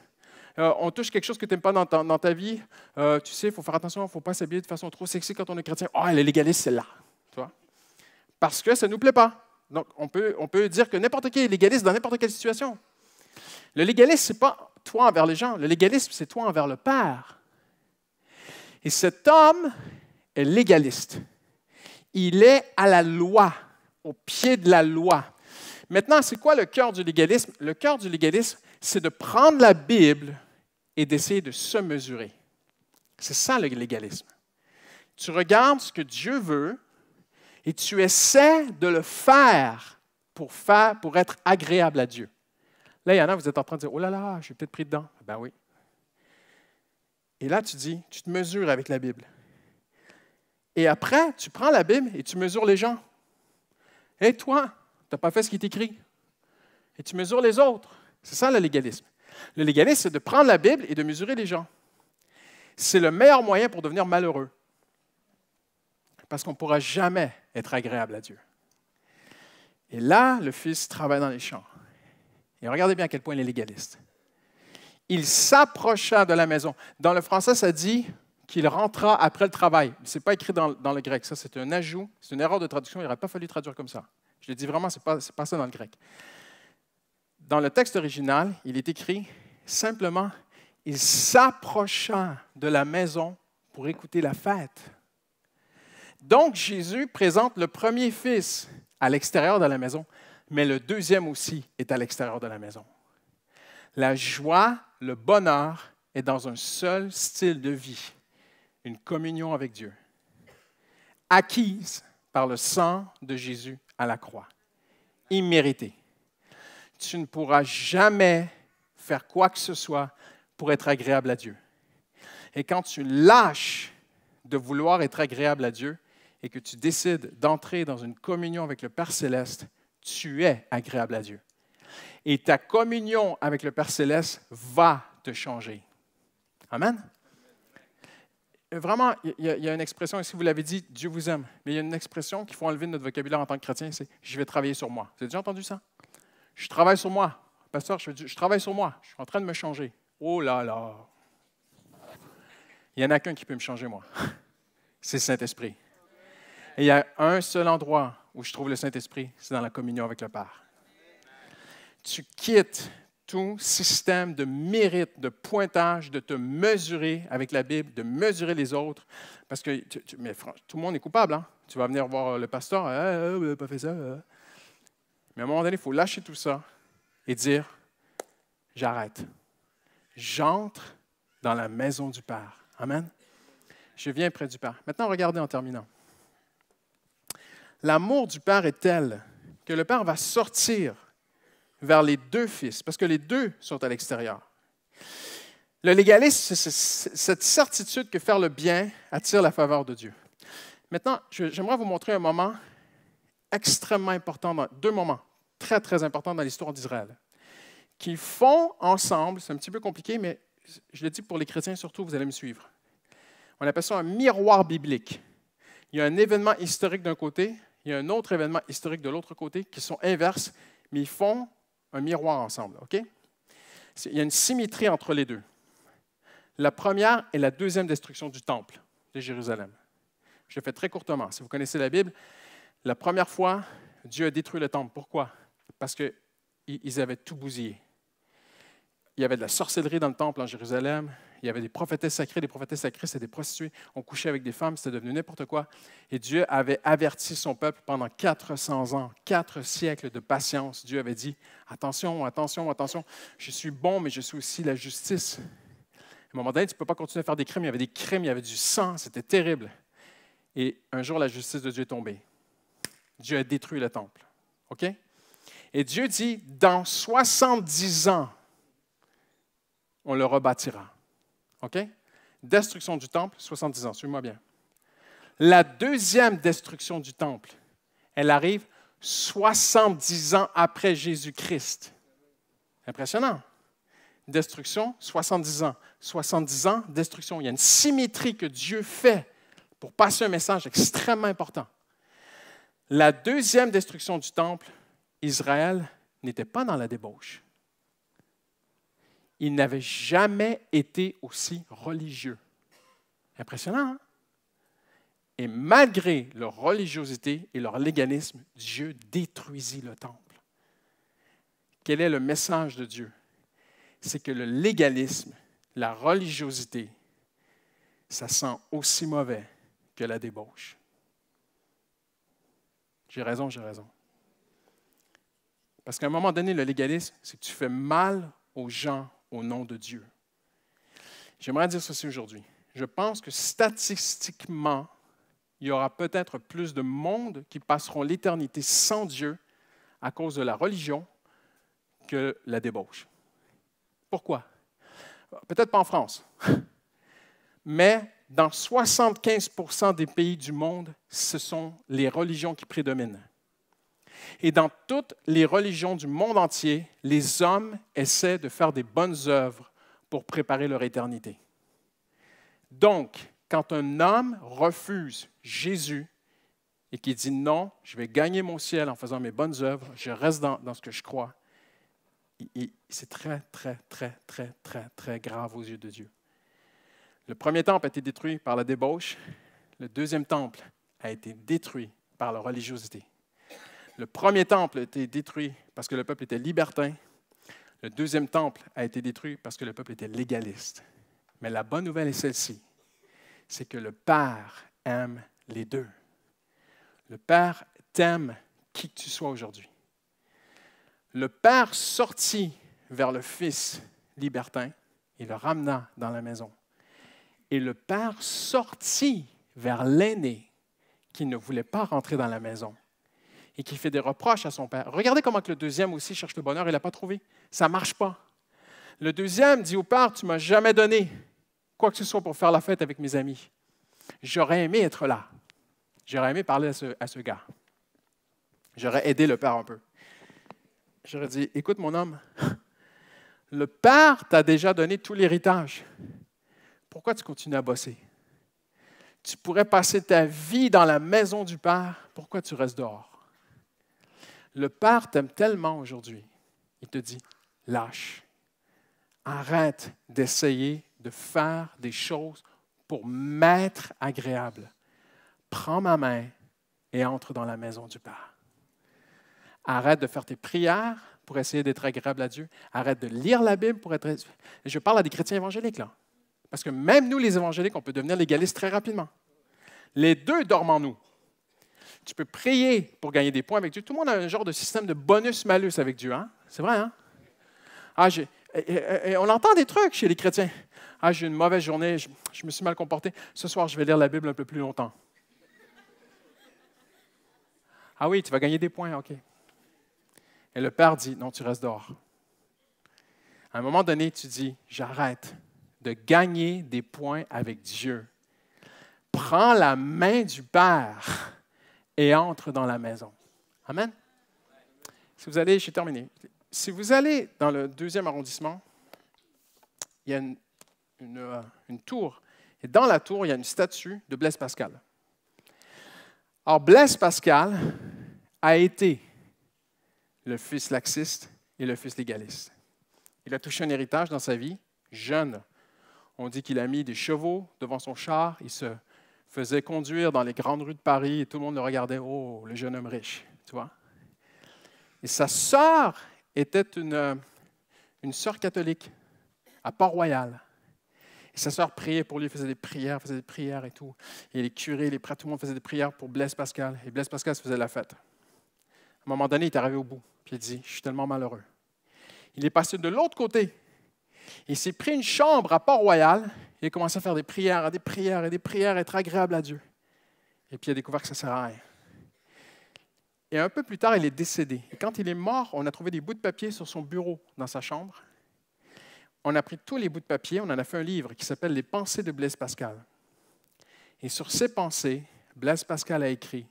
Euh, on touche quelque chose que tu n'aimes pas dans ta, vie. Euh, tu sais, il faut faire attention, il ne faut pas s'habiller de façon trop sexy quand on est chrétien. Ah, oh, elle est légaliste, c'est là Parce que ça ne nous plaît pas. Donc, on peut, dire que n'importe qui est légaliste dans n'importe quelle situation. Le légaliste ce n'est pas toi envers les gens. Le légalisme, c'est toi envers le Père. Et cet homme est légaliste. Il est à la loi, au pied de la loi. Maintenant, c'est quoi le cœur du légalisme? Le cœur du légalisme, c'est de prendre la Bible et d'essayer de se mesurer. C'est ça le légalisme. Tu regardes ce que Dieu veut et tu essaies de le faire pour, faire, pour être agréable à Dieu. Là, il y en a, vous êtes en train de dire, oh là là, je suis peut-être pris dedans. Ben oui. Et là, tu dis, tu te mesures avec la Bible. Et après, tu prends la Bible et tu mesures les gens. Et toi, tu n'as pas fait ce qui écrit. Et tu mesures les autres. C'est ça le légalisme. Le légalisme, c'est de prendre la Bible et de mesurer les gens. C'est le meilleur moyen pour devenir malheureux parce qu'on ne pourra jamais être agréable à Dieu. Et là, le Fils travaille dans les champs. Et regardez bien à quel point il est légaliste. Il s'approcha de la maison. Dans le français, ça dit qu'il rentra après le travail. Ce n'est pas écrit dans, le grec. Ça, c'est un ajout. C'est une erreur de traduction. Il n'aurait pas fallu traduire comme ça. Je le dis vraiment, ce n'est pas ça dans le grec. Dans le texte original, il est écrit simplement, il s'approcha de la maison pour écouter la fête. Donc Jésus présente le premier fils à l'extérieur de la maison, mais le deuxième aussi est à l'extérieur de la maison. La joie, le bonheur est dans un seul style de vie, une communion avec Dieu, acquise par le sang de Jésus à la croix, imméritée. Tu ne pourras jamais faire quoi que ce soit pour être agréable à Dieu. Et quand tu lâches de vouloir être agréable à Dieu, et que tu décides d'entrer dans une communion avec le Père céleste, tu es agréable à Dieu. Et ta communion avec le Père céleste va te changer. Amen. Vraiment, il y, a une expression, si vous l'avez dit, Dieu vous aime, mais il y a une expression qu'il faut enlever de notre vocabulaire en tant que chrétien, c'est je vais travailler sur moi. Vous déjà entendu ça? Je travaille sur moi. Pasteur, je, je travaille sur moi. Je suis en train de me changer. Oh là là! Il n'y en a qu'un qui peut me changer, moi. C'est le Saint-Esprit. Et il y a un seul endroit où je trouve le Saint-Esprit, c'est dans la communion avec le Père. Tu quittes tout système de mérite, de pointage, de te mesurer avec la Bible, de mesurer les autres. Parce que tu, tout le monde est coupable. Hein. Tu vas venir voir le pasteur, eh, pas fait ça. Ah. Mais à un moment donné, il faut lâcher tout ça et dire J'arrête. J'entre dans la maison du Père. Amen. Je viens près du Père. Maintenant, regardez en terminant. L'amour du Père est tel que le Père va sortir vers les deux fils, parce que les deux sont à l'extérieur. Le légalisme, c'est cette certitude que faire le bien attire la faveur de Dieu. Maintenant, j'aimerais vous montrer un moment extrêmement important, deux moments très, très importants dans l'histoire d'Israël, qui font ensemble, c'est un petit peu compliqué, mais je le dis pour les chrétiens surtout, vous allez me suivre. On appelle ça un miroir biblique. Il y a un événement historique d'un côté, il y a un autre événement historique de l'autre côté qui sont inverses, mais ils font un miroir ensemble. Il y a une symétrie entre les deux. La première et la deuxième destruction du Temple de Jérusalem. Je le fais très courtement. Si vous connaissez la Bible, la première fois, Dieu a détruit le Temple. Pourquoi? Parce qu'ils avaient tout bousillé il y avait de la sorcellerie dans le temple en Jérusalem. Il y avait des prophétesses sacrées. des prophétesses sacrées, c'était des prostituées. On couchait avec des femmes. C'était devenu n'importe quoi. Et Dieu avait averti son peuple pendant 400 ans, quatre siècles de patience. Dieu avait dit Attention, attention, attention. Je suis bon, mais je suis aussi la justice. À un moment donné, tu ne peux pas continuer à faire des crimes. Il y avait des crimes, il y avait du sang. C'était terrible. Et un jour, la justice de Dieu est tombée. Dieu a détruit le temple. OK? Et Dieu dit Dans 70 ans, on le rebâtira. OK? Destruction du temple, 70 ans, suis-moi bien. La deuxième destruction du temple, elle arrive 70 ans après Jésus-Christ. Impressionnant. Destruction, 70 ans. 70 ans, destruction. Il y a une symétrie que Dieu fait pour passer un message extrêmement important. La deuxième destruction du temple, Israël n'était pas dans la débauche il n'avait jamais été aussi religieux. Impressionnant, hein? Et malgré leur religiosité et leur légalisme, Dieu détruisit le temple. Quel est le message de Dieu? C'est que le légalisme, la religiosité, ça sent aussi mauvais que la débauche. J'ai raison, j'ai raison. Parce qu'à un moment donné, le légalisme, c'est que tu fais mal aux gens au nom de Dieu. J'aimerais dire ceci aujourd'hui. Je pense que statistiquement, il y aura peut-être plus de monde qui passeront l'éternité sans Dieu à cause de la religion que la débauche. Pourquoi? Peut-être pas en France, mais dans 75 des pays du monde, ce sont les religions qui prédominent. Et dans toutes les religions du monde entier, les hommes essaient de faire des bonnes œuvres pour préparer leur éternité. Donc, quand un homme refuse Jésus et qui dit non, je vais gagner mon ciel en faisant mes bonnes œuvres, je reste dans, dans ce que je crois, c'est très, très, très, très, très, très grave aux yeux de Dieu. Le premier temple a été détruit par la débauche, le deuxième temple a été détruit par la religiosité le premier temple a été détruit parce que le peuple était libertin. Le deuxième temple a été détruit parce que le peuple était légaliste. Mais la bonne nouvelle est celle-ci, c'est que le Père aime les deux. Le Père t'aime qui tu sois aujourd'hui. Le Père sortit vers le Fils libertin et le ramena dans la maison. Et le Père sortit vers l'aîné qui ne voulait pas rentrer dans la maison et qui fait des reproches à son père. Regardez comment que le deuxième aussi cherche le bonheur, il l'a pas trouvé. Ça marche pas. Le deuxième dit au père, tu m'as jamais donné quoi que ce soit pour faire la fête avec mes amis. J'aurais aimé être là. J'aurais aimé parler à ce gars. J'aurais aidé le père un peu. J'aurais dit, écoute mon homme, le père t'a déjà donné tout l'héritage. Pourquoi tu continues à bosser? Tu pourrais passer ta vie dans la maison du père. Pourquoi tu restes dehors? Le Père t'aime tellement aujourd'hui, il te dit, lâche. Arrête d'essayer de faire des choses pour m'être agréable. Prends ma main et entre dans la maison du Père. Arrête de faire tes prières pour essayer d'être agréable à Dieu. Arrête de lire la Bible pour être... Je parle à des chrétiens évangéliques, là. Parce que même nous, les évangéliques, on peut devenir légalistes très rapidement. Les deux dorment en nous. Tu peux prier pour gagner des points avec Dieu. Tout le monde a un genre de système de bonus-malus avec Dieu. Hein? C'est vrai, hein? Ah, eh, eh, eh, on entend des trucs chez les chrétiens. Ah, j'ai une mauvaise journée, je, je me suis mal comporté. Ce soir, je vais lire la Bible un peu plus longtemps. Ah oui, tu vas gagner des points, OK. Et le père dit, non, tu restes dehors. À un moment donné, tu dis, j'arrête de gagner des points avec Dieu. Prends la main du père et entre dans la maison. Amen. Si vous allez, j'ai terminé. Si vous allez dans le deuxième arrondissement, il y a euh, une, tour. Et dans la tour, il y a une statue de Blaise Pascal. Alors, Blaise Pascal a été le fils laxiste et le fils légaliste. Il a touché un héritage dans sa vie, jeune. On dit qu'il a mis des chevaux devant son char, il se faisait conduire dans les grandes rues de Paris et tout le monde le regardait, oh, le jeune homme riche, tu vois. Et sa sœur était une, euh, une sœur catholique à Port-Royal. Et sa sœur priait pour lui, faisait des prières, faisait des prières et tout. Et les curés, les prêtres, tout le monde faisait des prières pour Blaise Pascal. Et Blaise Pascal se faisait la fête. À un moment donné, il est arrivé au bout. Puis il dit, je suis tellement malheureux. Il est passé de l'autre côté il s'est pris une chambre à Port-Royal. Il a commencé à faire des prières, des prières et des prières, être agréable à Dieu. Et puis il a découvert que ça ne sert à rien. Et un peu plus tard, il est décédé. Et quand il est mort, on a trouvé des bouts de papier sur son bureau dans sa chambre. On a pris tous les bouts de papier, on en a fait un livre qui s'appelle Les Pensées de Blaise Pascal. Et sur ces pensées, Blaise Pascal a écrit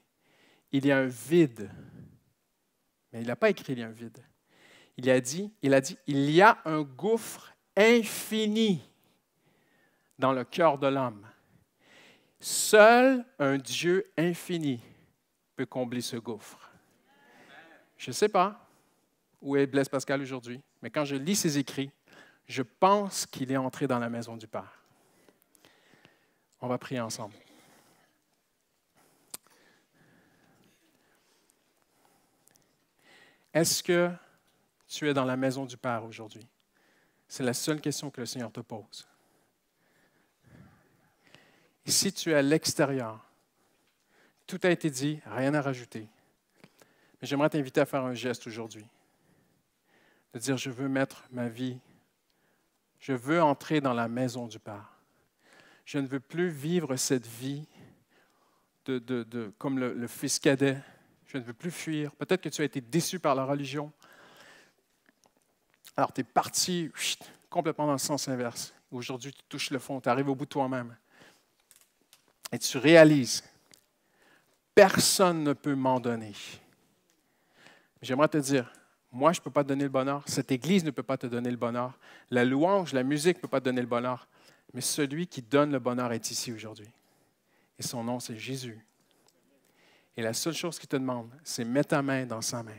Il y a un vide. Mais il n'a pas écrit Il y a un vide. Il a dit, il a dit Il y a un gouffre infini dans le cœur de l'homme. Seul un Dieu infini peut combler ce gouffre. Je ne sais pas où est Blaise Pascal aujourd'hui, mais quand je lis ses écrits, je pense qu'il est entré dans la maison du Père. On va prier ensemble. Est-ce que tu es dans la maison du Père aujourd'hui? C'est la seule question que le Seigneur te pose. Et si tu es à l'extérieur, tout a été dit, rien à rajouter. Mais j'aimerais t'inviter à faire un geste aujourd'hui. De dire, je veux mettre ma vie, je veux entrer dans la maison du Père. Je ne veux plus vivre cette vie de, comme le fils cadet. Je ne veux plus fuir. Peut-être que tu as été déçu par la religion. Alors, tu es parti complètement dans le sens inverse. Aujourd'hui, tu touches le fond, tu arrives au bout de toi-même. Et tu réalises, personne ne peut m'en donner. J'aimerais te dire, moi, je ne peux pas te donner le bonheur, cette Église ne peut pas te donner le bonheur, la louange, la musique ne peut pas te donner le bonheur, mais celui qui donne le bonheur est ici aujourd'hui. Et son nom, c'est Jésus. Et la seule chose qu'il te demande, c'est mettre ta main dans sa main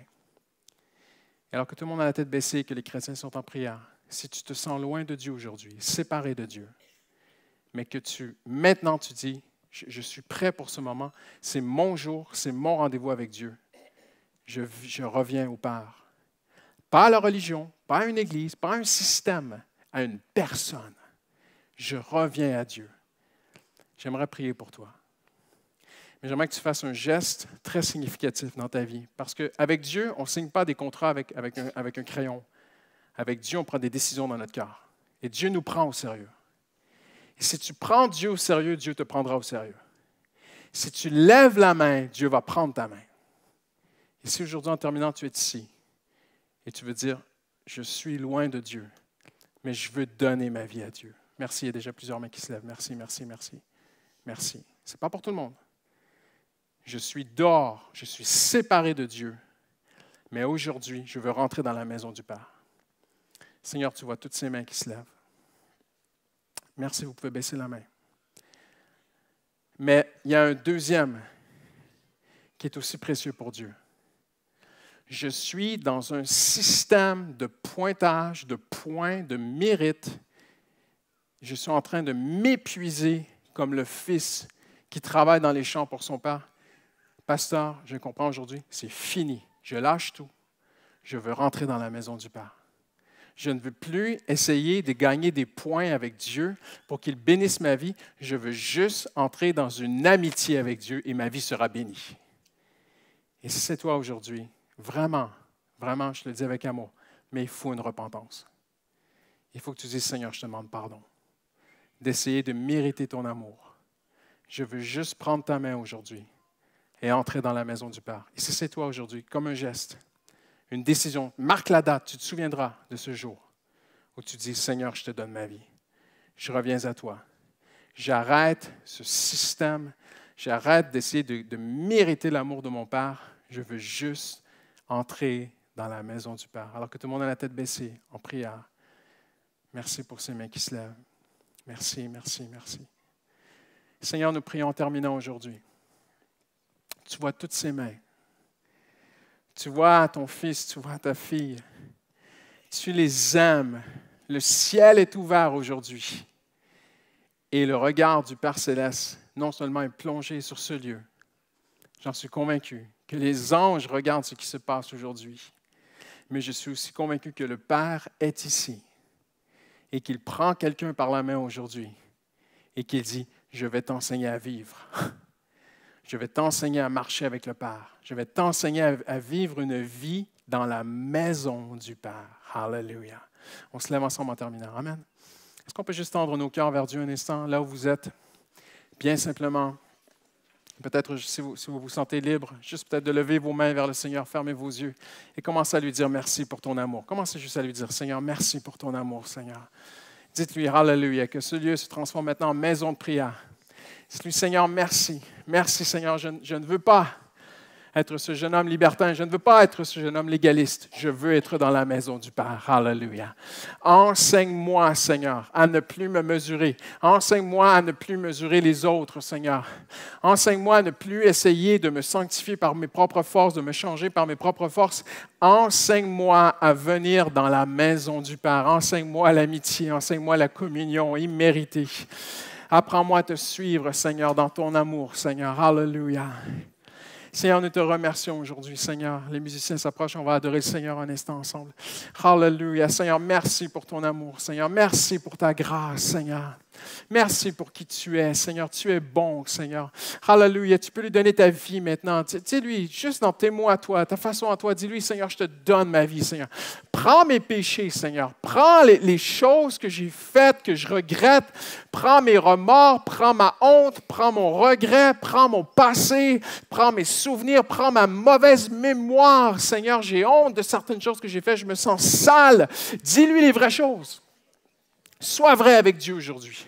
alors que tout le monde a la tête baissée et que les chrétiens sont en prière, si tu te sens loin de Dieu aujourd'hui, séparé de Dieu, mais que tu, maintenant tu dis, je, suis prêt pour ce moment, c'est mon jour, c'est mon rendez-vous avec Dieu, je, je reviens au Père. Pas à la religion, pas à une église, pas à un système, à une personne. Je reviens à Dieu. J'aimerais prier pour toi mais j'aimerais que tu fasses un geste très significatif dans ta vie. Parce qu'avec Dieu, on ne signe pas des contrats avec, avec, un, un crayon. Avec Dieu, on prend des décisions dans notre cœur. Et Dieu nous prend au sérieux. Et si tu prends Dieu au sérieux, Dieu te prendra au sérieux. Si tu lèves la main, Dieu va prendre ta main. Et si aujourd'hui, en terminant, tu es ici et tu veux dire, je suis loin de Dieu, mais je veux donner ma vie à Dieu. Merci, il y a déjà plusieurs mains qui se lèvent. Merci, merci, merci. Merci. Ce n'est pas pour tout le monde je suis dehors, je suis séparé de Dieu, mais aujourd'hui, je veux rentrer dans la maison du Père. Seigneur, tu vois toutes ces mains qui se lèvent. Merci, vous pouvez baisser la main. Mais il y a un deuxième qui est aussi précieux pour Dieu. Je suis dans un système de pointage, de points, de mérite. Je suis en train de m'épuiser comme le fils qui travaille dans les champs pour son père. Pasteur, je comprends aujourd'hui, c'est fini. Je lâche tout. Je veux rentrer dans la maison du Père. Je ne veux plus essayer de gagner des points avec Dieu pour qu'il bénisse ma vie. Je veux juste entrer dans une amitié avec Dieu et ma vie sera bénie. Et si c'est toi aujourd'hui, vraiment, vraiment, je le dis avec amour, mais il faut une repentance. Il faut que tu dises, Seigneur, je te demande pardon d'essayer de mériter ton amour. Je veux juste prendre ta main aujourd'hui et entrer dans la maison du Père. Et si c'est toi aujourd'hui, comme un geste, une décision, marque la date, tu te souviendras de ce jour où tu dis, Seigneur, je te donne ma vie. Je reviens à toi. J'arrête ce système. J'arrête d'essayer de, de mériter l'amour de mon Père. Je veux juste entrer dans la maison du Père. Alors que tout le monde a la tête baissée en prière. Merci pour ces mains qui se lèvent. Merci, merci, merci. Seigneur, nous prions en terminant aujourd'hui tu vois toutes ses mains. Tu vois ton fils, tu vois ta fille. Tu les aimes. Le ciel est ouvert aujourd'hui. Et le regard du Père céleste, non seulement est plongé sur ce lieu, j'en suis convaincu que les anges regardent ce qui se passe aujourd'hui, mais je suis aussi convaincu que le Père est ici et qu'il prend quelqu'un par la main aujourd'hui et qu'il dit, je vais t'enseigner à vivre. Je vais t'enseigner à marcher avec le Père. Je vais t'enseigner à, vivre une vie dans la maison du Père. Hallelujah. On se lève ensemble en terminant. Amen. Est-ce qu'on peut juste tendre nos cœurs vers Dieu un instant, là où vous êtes, bien simplement? Peut-être si vous, vous, sentez libre, juste peut-être de lever vos mains vers le Seigneur, fermez vos yeux et commencez à lui dire merci pour ton amour. Commencez juste à lui dire Seigneur, merci pour ton amour, Seigneur. Dites-lui Hallelujah, que ce lieu se transforme maintenant en maison de prière c'est lui Seigneur, merci. Merci, Seigneur. Je, ne veux pas être ce jeune homme libertin. Je ne veux pas être ce jeune homme légaliste. Je veux être dans la maison du Père. Alléluia. Enseigne-moi, Seigneur, à ne plus me mesurer. Enseigne-moi à ne plus mesurer les autres, Seigneur. Enseigne-moi à ne plus essayer de me sanctifier par mes propres forces, de me changer par mes propres forces. Enseigne-moi à venir dans la maison du Père. Enseigne-moi l'amitié. Enseigne-moi la communion imméritée. Apprends-moi à te suivre, Seigneur, dans ton amour, Seigneur. Alléluia. Seigneur, nous te remercions aujourd'hui, Seigneur. Les musiciens s'approchent, on va adorer le Seigneur un instant ensemble. Hallelujah. Seigneur, merci pour ton amour, Seigneur. Merci pour ta grâce, Seigneur. Merci pour qui tu es, Seigneur. Tu es bon, Seigneur. Hallelujah. Tu peux lui donner ta vie maintenant. Dis-lui, juste dans tes mots à toi, ta façon à toi, dis-lui, Seigneur, je te donne ma vie, Seigneur. Prends mes péchés, Seigneur. Prends les, les choses que j'ai faites, que je regrette. Prends mes remords, prends ma honte, prends mon regret, prends mon passé, prends mes souvenirs, prends ma mauvaise mémoire. Seigneur, j'ai honte de certaines choses que j'ai faites. Je me sens sale. Dis-lui les vraies choses. Sois vrai avec Dieu aujourd'hui.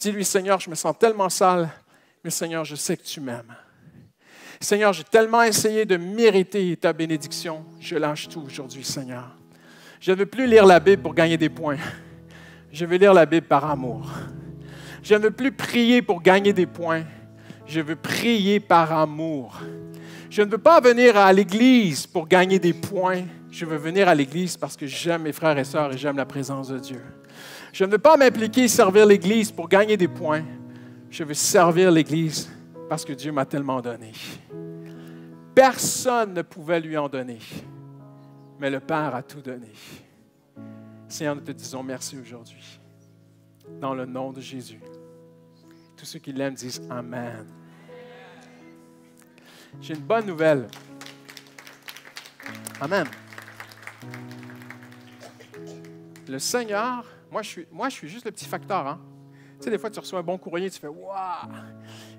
Dis-lui, Seigneur, je me sens tellement sale, mais Seigneur, je sais que tu m'aimes. Seigneur, j'ai tellement essayé de mériter ta bénédiction, je lâche tout aujourd'hui, Seigneur. Je ne veux plus lire la Bible pour gagner des points. Je veux lire la Bible par amour. Je ne veux plus prier pour gagner des points. Je veux prier par amour. Je ne veux pas venir à l'Église pour gagner des points. Je veux venir à l'Église parce que j'aime mes frères et sœurs et j'aime la présence de Dieu. Je ne veux pas m'impliquer servir l'Église pour gagner des points. Je veux servir l'Église parce que Dieu m'a tellement donné. Personne ne pouvait lui en donner, mais le Père a tout donné. Seigneur, nous te disons merci aujourd'hui. Dans le nom de Jésus. Tous ceux qui l'aiment disent Amen. J'ai une bonne nouvelle. Amen. Le Seigneur moi, je suis, juste le petit facteur. Hein. Tu sais, des fois, tu reçois un bon courrier, tu fais Waouh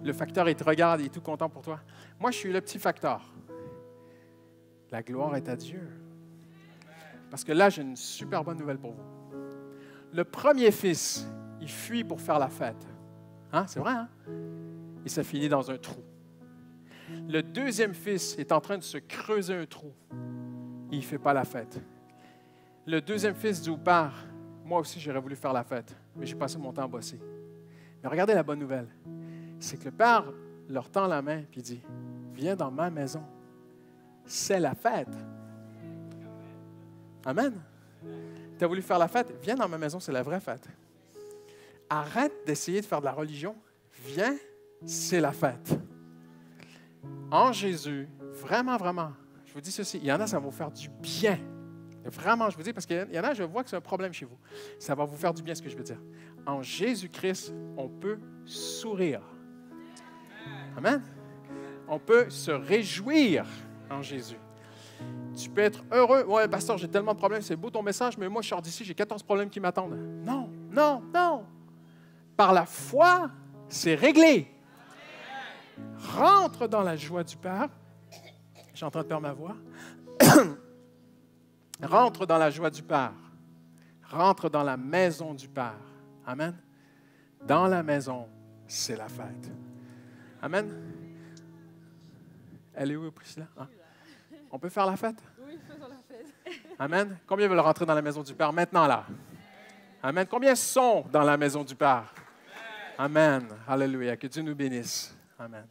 Le facteur, il te regarde, il est tout content pour toi. Moi, je suis le petit facteur. La gloire est à Dieu. Parce que là, j'ai une super bonne nouvelle pour vous. Le premier fils, il fuit pour faire la fête. Hein? C'est vrai, hein? Et ça finit dans un trou. Le deuxième fils est en train de se creuser un trou. Il ne fait pas la fête. Le deuxième fils du au moi aussi, j'aurais voulu faire la fête, mais j'ai passé mon temps à bosser. Mais regardez la bonne nouvelle. C'est que le Père leur tend la main et dit, viens dans ma maison. C'est la fête. Amen. Tu as voulu faire la fête? Viens dans ma maison, c'est la vraie fête. Arrête d'essayer de faire de la religion. Viens, c'est la fête. En Jésus, vraiment, vraiment, je vous dis ceci, il y en a, ça va vous faire du bien Vraiment, je vous dis, parce qu'il y en a, je vois que c'est un problème chez vous. Ça va vous faire du bien ce que je veux dire. En Jésus-Christ, on peut sourire. Amen. On peut se réjouir en Jésus. Tu peux être heureux. Ouais, pasteur, j'ai tellement de problèmes, c'est beau ton message, mais moi, je sors d'ici, j'ai 14 problèmes qui m'attendent. Non, non, non. Par la foi, c'est réglé. Rentre dans la joie du Père. J'entends perdre ma voix. Rentre dans la joie du Père. Rentre dans la maison du Père. Amen. Dans la maison, c'est la fête. Amen. Elle est où, Priscilla? Ah. On peut faire la fête? Oui, faisons la fête. Amen. Combien veulent rentrer dans la maison du Père maintenant, là? Amen. Combien sont dans la maison du Père? Amen. Alléluia. Que Dieu nous bénisse. Amen.